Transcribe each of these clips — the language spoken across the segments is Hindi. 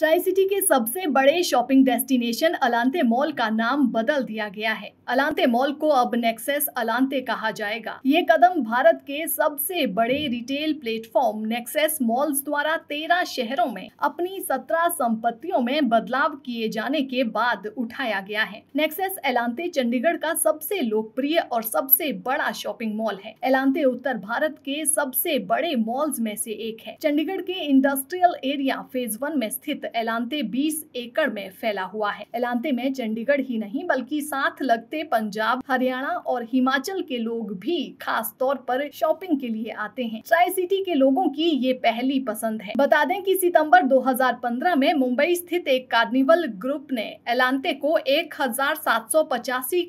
ट्राई सिटी के सबसे बड़े शॉपिंग डेस्टिनेशन अलांते मॉल का नाम बदल दिया गया है अलांते मॉल को अब नेक्सेस अलांते कहा जाएगा ये कदम भारत के सबसे बड़े रिटेल प्लेटफॉर्म नेक्सेस मॉल्स द्वारा तेरह शहरों में अपनी सत्रह संपत्तियों में बदलाव किए जाने के बाद उठाया गया है नेक्सेस एलांते चंडीगढ़ का सबसे लोकप्रिय और सबसे बड़ा शॉपिंग मॉल है एलांते उत्तर भारत के सबसे बड़े मॉल्स में से एक है चंडीगढ़ के इंडस्ट्रियल एरिया फेज वन में स्थित एलांते 20 एकड़ में फैला हुआ है एलांते में चंडीगढ़ ही नहीं बल्कि साथ लगते पंजाब हरियाणा और हिमाचल के लोग भी खास तौर पर शॉपिंग के लिए आते हैं ट्राई सिटी के लोगों की ये पहली पसंद है बता दें कि सितंबर 2015 में मुंबई स्थित एक कार्निवल ग्रुप ने एलांते को एक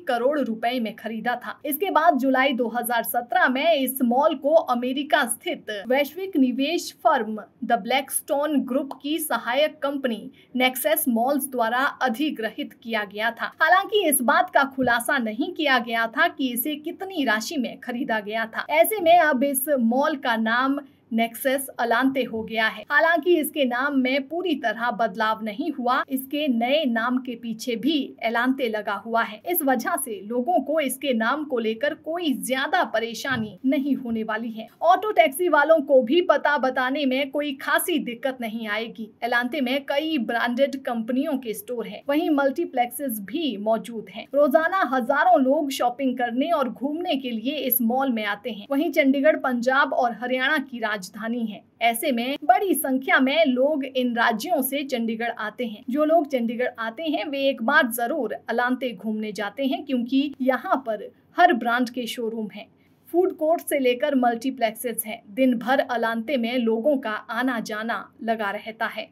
करोड़ रुपए में खरीदा था इसके बाद जुलाई 2017 में इस मॉल को अमेरिका स्थित वैश्विक निवेश firm the Blackstone group की सहायक कंपनी नेक्सेस मॉल्स द्वारा अधिग्रहित किया गया था हालांकि इस बात का खुलासा नहीं किया गया था कि इसे कितनी राशि में खरीदा गया था ऐसे में अब इस मॉल का नाम नेक्सेस अलांते हो गया है हालांकि इसके नाम में पूरी तरह बदलाव नहीं हुआ इसके नए नाम के पीछे भी एलांते लगा हुआ है इस वजह से लोगों को इसके नाम को लेकर कोई ज्यादा परेशानी नहीं होने वाली है ऑटो टैक्सी वालों को भी पता बताने में कोई खासी दिक्कत नहीं आएगी एलांते में कई ब्रांडेड कंपनियों के स्टोर है वही मल्टीप्लेक्सेस भी मौजूद है रोजाना हजारों लोग शॉपिंग करने और घूमने के लिए इस मॉल में आते हैं वही चंडीगढ़ पंजाब और हरियाणा की राज्य राजधानी है ऐसे में बड़ी संख्या में लोग इन राज्यों से चंडीगढ़ आते हैं जो लोग चंडीगढ़ आते हैं वे एक बार जरूर अलांते घूमने जाते हैं क्योंकि यहाँ पर हर ब्रांड के शोरूम हैं फूड कोर्ट से लेकर मल्टीप्लेक्सेस हैं दिन भर अलांते में लोगों का आना जाना लगा रहता है